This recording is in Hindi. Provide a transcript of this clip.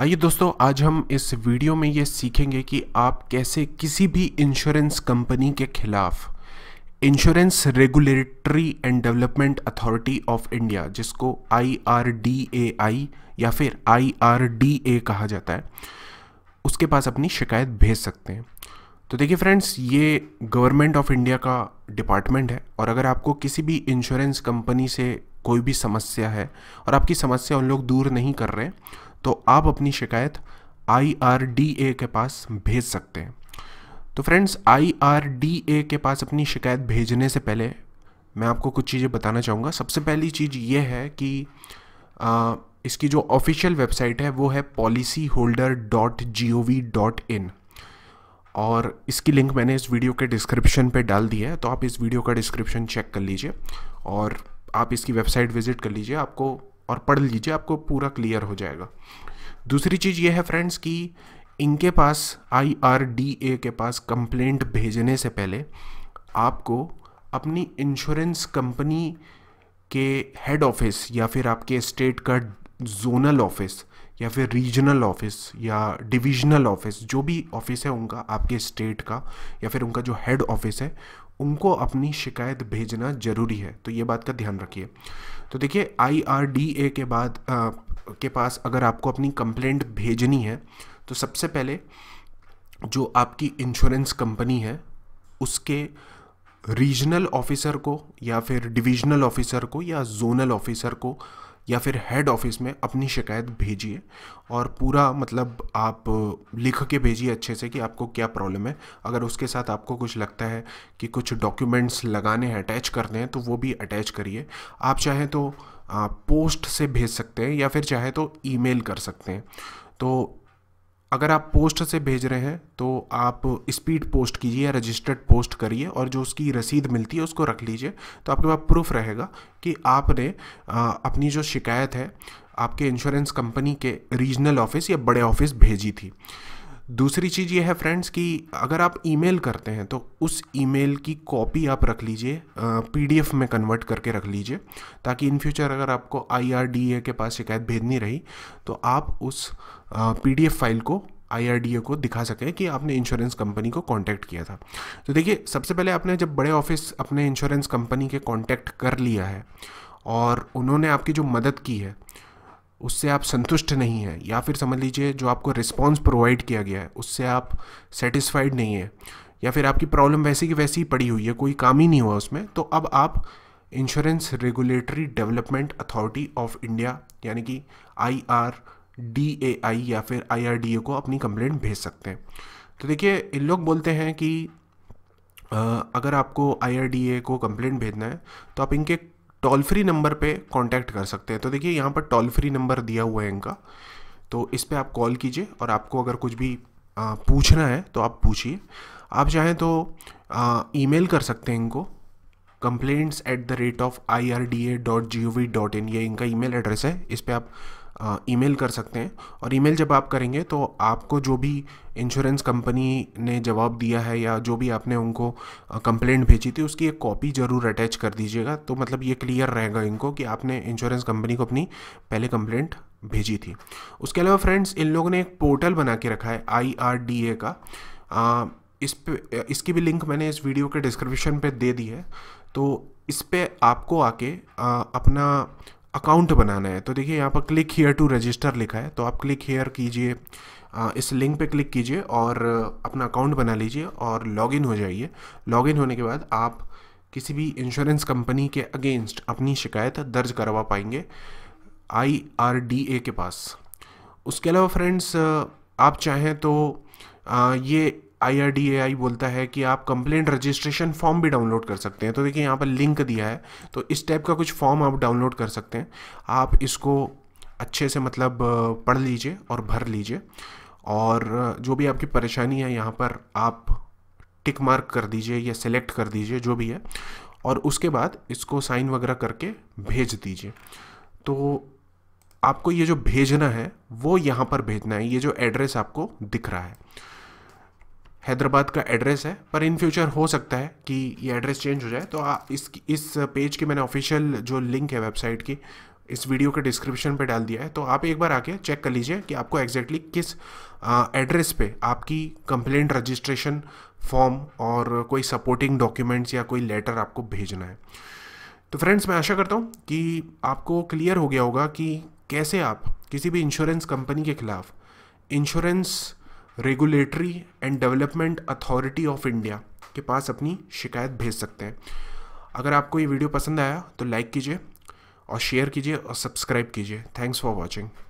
आइए दोस्तों आज हम इस वीडियो में ये सीखेंगे कि आप कैसे किसी भी इंश्योरेंस कंपनी के खिलाफ insurance regulatory and development authority of India जिसको आई या फिर आई कहा जाता है उसके पास अपनी शिकायत भेज सकते हैं तो देखिए फ्रेंड्स ये गवर्नमेंट ऑफ इंडिया का डिपार्टमेंट है और अगर आपको किसी भी इंश्योरेंस कंपनी से कोई भी समस्या है और आपकी समस्या उन लोग दूर नहीं कर रहे तो आप अपनी शिकायत आई के पास भेज सकते हैं तो फ्रेंड्स आई के पास अपनी शिकायत भेजने से पहले मैं आपको कुछ चीज़ें बताना चाहूँगा सबसे पहली चीज़ ये है कि आ, इसकी जो ऑफिशियल वेबसाइट है वो है policy holder dot G O V dot in और इसकी लिंक मैंने इस वीडियो के डिस्क्रिप्शन पे डाल दी है तो आप इस वीडियो का डिस्क्रिप्शन चेक कर लीजिए और आप इसकी वेबसाइट विज़िट कर लीजिए आपको और पढ़ लीजिए आपको पूरा क्लियर हो जाएगा दूसरी चीज़ ये है फ्रेंड्स कि इनके पास आई आर डी ए के पास कंप्लेंट भेजने से पहले आपको अपनी इंश्योरेंस कंपनी के हेड ऑफिस या फिर आपके स्टेट का जोनल ऑफिस या फिर रीजनल ऑफिस या डिविजनल ऑफिस जो भी ऑफिस है उनका आपके स्टेट का या फिर उनका जो हेड ऑफिस है उनको अपनी शिकायत भेजना ज़रूरी है तो ये बात का ध्यान रखिए तो देखिए आई आर डी ए के बाद आ, के पास अगर आपको अपनी कंप्लेंट भेजनी है तो सबसे पहले जो आपकी इंश्योरेंस कंपनी है उसके रीजनल ऑफिसर को या फिर डिविजनल ऑफिसर को या जोनल ऑफिसर को या फिर हेड ऑफिस में अपनी शिकायत भेजिए और पूरा मतलब आप लिख के भेजिए अच्छे से कि आपको क्या प्रॉब्लम है अगर उसके साथ आपको कुछ लगता है कि कुछ डॉक्यूमेंट्स लगाने हैं अटैच करने हैं तो वो भी अटैच करिए आप चाहें तो पोस्ट से भेज सकते हैं या फिर चाहे तो ईमेल कर सकते हैं तो अगर आप पोस्ट से भेज रहे हैं तो आप स्पीड पोस्ट कीजिए या रजिस्टर्ड पोस्ट करिए और जो उसकी रसीद मिलती है उसको रख लीजिए तो आपके पास प्रूफ रहेगा कि आपने अपनी जो शिकायत है आपके इंश्योरेंस कंपनी के रीजनल ऑफिस या बड़े ऑफिस भेजी थी दूसरी चीज़ ये है फ्रेंड्स कि अगर आप ईमेल करते हैं तो उस ईमेल की कॉपी आप रख लीजिए पीडीएफ में कन्वर्ट करके रख लीजिए ताकि इन फ्यूचर अगर आपको आईआरडीए के पास शिकायत भेजनी रही तो आप उस पीडीएफ फाइल को आईआरडीए को दिखा सकें कि आपने इंश्योरेंस कंपनी को कांटेक्ट किया था तो देखिए सबसे पहले आपने जब बड़े ऑफिस अपने इंश्योरेंस कंपनी के कॉन्टैक्ट कर लिया है और उन्होंने आपकी जो मदद की है उससे आप संतुष्ट नहीं हैं या फिर समझ लीजिए जो आपको रिस्पॉन्स प्रोवाइड किया गया है उससे आप सेटिस्फाइड नहीं है या फिर आपकी प्रॉब्लम वैसी की वैसी ही पड़ी हुई है कोई काम ही नहीं हुआ उसमें तो अब आप insurance regulatory development authority of India यानी कि आई आर डी ए आई या फिर आई आर डी ए को अपनी कंप्लेंट भेज सकते हैं तो देखिए इन लोग बोलते हैं कि अगर आपको आई आर डी ए को कंप्लेंट भेजना है तो आप इनके टोल फ्री नंबर पे कांटेक्ट कर सकते हैं तो देखिए यहाँ पर टोल फ्री नंबर दिया हुआ है इनका तो इस पर आप कॉल कीजिए और आपको अगर कुछ भी आ, पूछना है तो आप पूछिए आप चाहें तो ई कर सकते हैं इनको complaints at the rate of I R D A dot G O V dot in ये इनका ईमेल एड्रेस है इस पर आप ईमेल कर सकते हैं और ईमेल जब आप करेंगे तो आपको जो भी इंश्योरेंस कंपनी ने जवाब दिया है या जो भी आपने उनको कंप्लेंट भेजी थी उसकी एक कॉपी ज़रूर अटैच कर दीजिएगा तो मतलब ये क्लियर रहेगा इनको कि आपने इंश्योरेंस कंपनी को अपनी पहले कंप्लेंट भेजी थी उसके अलावा फ्रेंड्स इन लोगों ने एक पोर्टल बना के रखा है आई का आ, इस पे इसकी भी लिंक मैंने इस वीडियो के डिस्क्रिप्शन पे दे दी है तो इस पर आपको आके आ, अपना अकाउंट बनाना है तो देखिए यहाँ पर क्लिक हेयर टू रजिस्टर लिखा है तो आप क्लिक हेयर कीजिए इस लिंक पे क्लिक कीजिए और अपना अकाउंट बना लीजिए और लॉगिन हो जाइए लॉगिन होने के बाद आप किसी भी इंश्योरेंस कंपनी के अगेंस्ट अपनी शिकायत दर्ज करवा पाएंगे आई आर डी ए के पास उसके अलावा फ्रेंड्स आप चाहें तो ये आई बोलता है कि आप कंप्लेंट रजिस्ट्रेशन फॉर्म भी डाउनलोड कर सकते हैं तो देखिए यहाँ पर लिंक दिया है तो इस टाइप का कुछ फॉर्म आप डाउनलोड कर सकते हैं आप इसको अच्छे से मतलब पढ़ लीजिए और भर लीजिए और जो भी आपकी परेशानी है यहाँ पर आप टिक मार्क कर दीजिए या सेलेक्ट कर दीजिए जो भी है और उसके बाद इसको साइन वगैरह करके भेज दीजिए तो आपको ये जो भेजना है वो यहाँ पर भेजना है ये जो एड्रेस आपको दिख रहा है हैदराबाद का एड्रेस है पर इन फ्यूचर हो सकता है कि ये एड्रेस चेंज हो जाए तो आ, इस इस पेज की मैंने ऑफिशियल जो लिंक है वेबसाइट की इस वीडियो के डिस्क्रिप्शन पे डाल दिया है तो आप एक बार आके चेक कर लीजिए कि आपको एग्जैक्टली exactly किस एड्रेस पे आपकी कंप्लेंट रजिस्ट्रेशन फॉर्म और कोई सपोर्टिंग डॉक्यूमेंट्स या कोई लेटर आपको भेजना है तो फ्रेंड्स मैं आशा करता हूँ कि आपको क्लियर हो गया होगा कि कैसे आप किसी भी इंश्योरेंस कंपनी के खिलाफ insurance regulatory and development authority of India के पास अपनी शिकायत भेज सकते हैं अगर आपको ये वीडियो पसंद आया तो लाइक कीजिए और शेयर कीजिए और सब्सक्राइब कीजिए थैंक्स फॉर वॉचिंग